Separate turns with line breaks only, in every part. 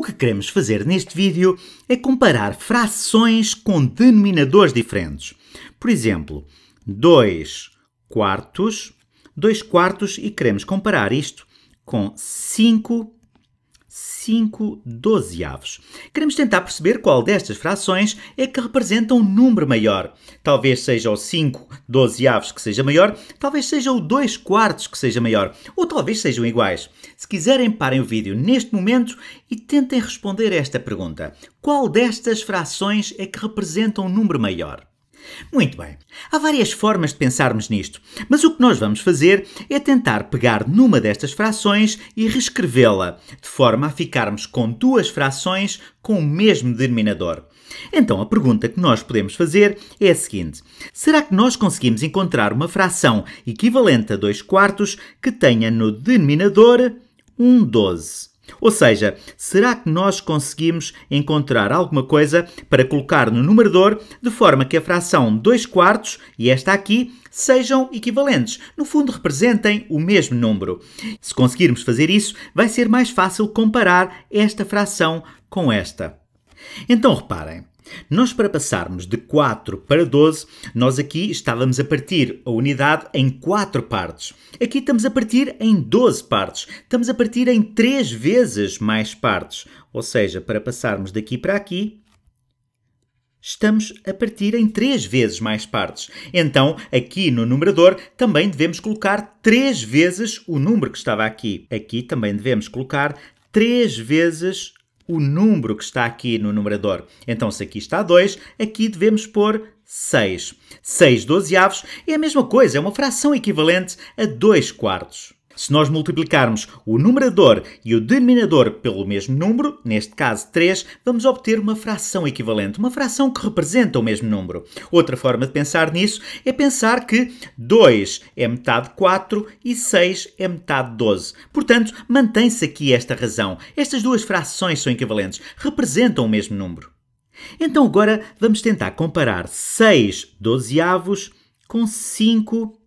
O que queremos fazer neste vídeo é comparar frações com denominadores diferentes. Por exemplo, 2 quartos, 2 quartos e queremos comparar isto com 5 5 dozeavos. Queremos tentar perceber qual destas frações é que representa um número maior. Talvez seja o 5 dozeavos que seja maior, talvez seja o 2 quartos que seja maior, ou talvez sejam iguais. Se quiserem, parem o vídeo neste momento e tentem responder esta pergunta. Qual destas frações é que representa um número maior? Muito bem, há várias formas de pensarmos nisto, mas o que nós vamos fazer é tentar pegar numa destas frações e reescrevê-la, de forma a ficarmos com duas frações com o mesmo denominador. Então a pergunta que nós podemos fazer é a seguinte: será que nós conseguimos encontrar uma fração equivalente a 2 quartos que tenha no denominador um 12? Ou seja, será que nós conseguimos encontrar alguma coisa para colocar no numerador de forma que a fração 2 quartos e esta aqui sejam equivalentes, no fundo representem o mesmo número. Se conseguirmos fazer isso, vai ser mais fácil comparar esta fração com esta. Então reparem, nós, para passarmos de 4 para 12, nós aqui estávamos a partir a unidade em 4 partes. Aqui estamos a partir em 12 partes. Estamos a partir em 3 vezes mais partes. Ou seja, para passarmos daqui para aqui, estamos a partir em 3 vezes mais partes. Então, aqui no numerador, também devemos colocar 3 vezes o número que estava aqui. Aqui também devemos colocar 3 vezes o número que está aqui no numerador. Então, se aqui está 2, aqui devemos pôr 6. 6 dozeavos é a mesma coisa, é uma fração equivalente a 2 quartos. Se nós multiplicarmos o numerador e o denominador pelo mesmo número, neste caso 3, vamos obter uma fração equivalente, uma fração que representa o mesmo número. Outra forma de pensar nisso é pensar que 2 é metade de 4 e 6 é metade de 12. Portanto, mantém-se aqui esta razão. Estas duas frações são equivalentes, representam o mesmo número. Então agora vamos tentar comparar 6 dozeavos com 5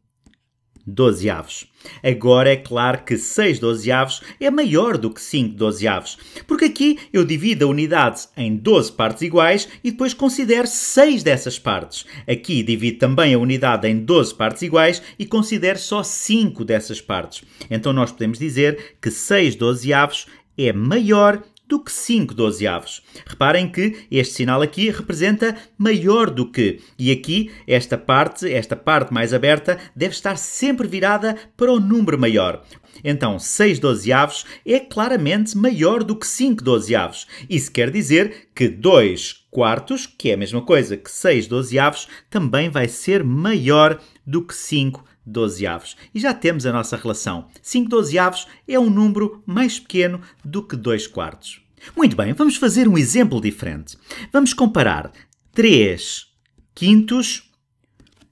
dozeavos. Agora é claro que 6 dozeavos é maior do que 5 dozeavos, porque aqui eu divido a unidade em 12 partes iguais e depois considero 6 dessas partes. Aqui divido também a unidade em 12 partes iguais e considero só 5 dessas partes. Então nós podemos dizer que 6 dozeavos é maior do que 5 dozeavos. Reparem que este sinal aqui representa maior do que, e aqui esta parte, esta parte mais aberta, deve estar sempre virada para o número maior. Então, 6 dozeavos é claramente maior do que 5 dozeavos. Isso quer dizer que 2 quartos, que é a mesma coisa que 6 dozeavos, também vai ser maior do que 5 dozeavos. E já temos a nossa relação. 5 dozeavos é um número mais pequeno do que 2 quartos. Muito bem, vamos fazer um exemplo diferente. Vamos comparar 3 quintos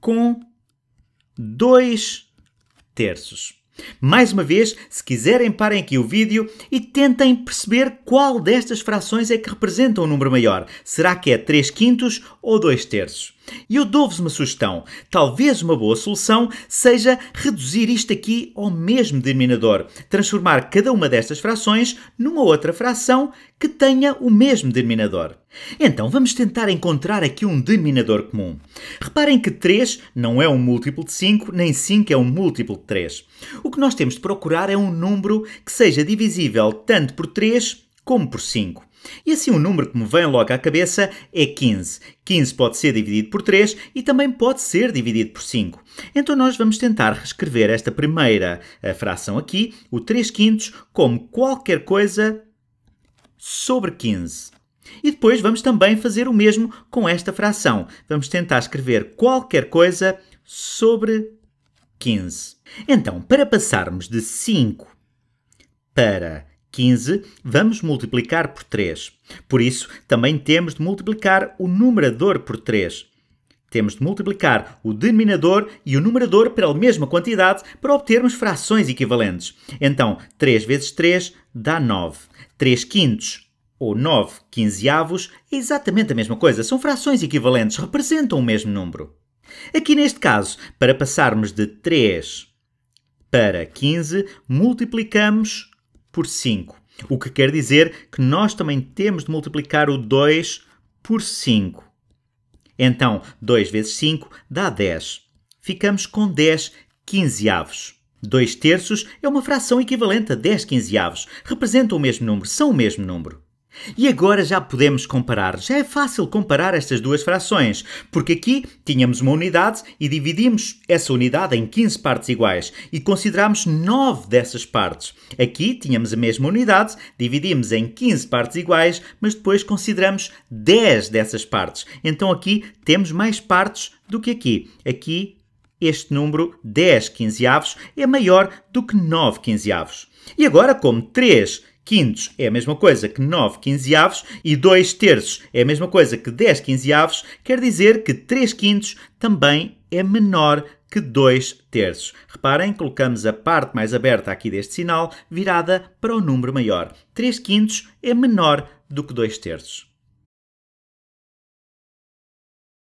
com 2 terços. Mais uma vez, se quiserem, parem aqui o vídeo e tentem perceber qual destas frações é que representa um número maior. Será que é 3 quintos ou 2 terços? E eu dou-vos uma sugestão. Talvez uma boa solução seja reduzir isto aqui ao mesmo denominador, transformar cada uma destas frações numa outra fração que tenha o mesmo denominador. Então vamos tentar encontrar aqui um denominador comum. Reparem que 3 não é um múltiplo de 5, nem 5 é um múltiplo de 3. O que nós temos de procurar é um número que seja divisível tanto por 3 como por 5. E assim o número que me vem logo à cabeça é 15. 15 pode ser dividido por 3 e também pode ser dividido por 5. Então nós vamos tentar reescrever esta primeira eh, fração aqui, o 3 quintos, como qualquer coisa sobre 15. E depois vamos também fazer o mesmo com esta fração. Vamos tentar escrever qualquer coisa sobre 15. Então, para passarmos de 5 para 15, vamos multiplicar por 3. Por isso, também temos de multiplicar o numerador por 3. Temos de multiplicar o denominador e o numerador pela mesma quantidade para obtermos frações equivalentes. Então, 3 vezes 3 dá 9. 3 quintos ou 9 quinzeavos é exatamente a mesma coisa. São frações equivalentes, representam o mesmo número. Aqui neste caso, para passarmos de 3 para 15, multiplicamos por 5. O que quer dizer que nós também temos de multiplicar o 2 por 5. Então, 2 vezes 5 dá 10. Ficamos com 10 quinzeavos. 2 terços é uma fração equivalente a 10 quinzeavos. Representa o mesmo número, são o mesmo número. E agora já podemos comparar. Já é fácil comparar estas duas frações, porque aqui tínhamos uma unidade e dividimos essa unidade em 15 partes iguais e consideramos 9 dessas partes. Aqui tínhamos a mesma unidade, dividimos em 15 partes iguais, mas depois consideramos 10 dessas partes. Então aqui temos mais partes do que aqui. Aqui este número 10 quinzeavos é maior do que 9 quinzeavos. E agora, como 3 quintos é a mesma coisa que 9 quinzeavos e 2 terços é a mesma coisa que 10 quinzeavos, quer dizer que 3 quintos também é menor que 2 terços. Reparem, colocamos a parte mais aberta aqui deste sinal virada para o número maior. 3 quintos é menor do que 2 terços.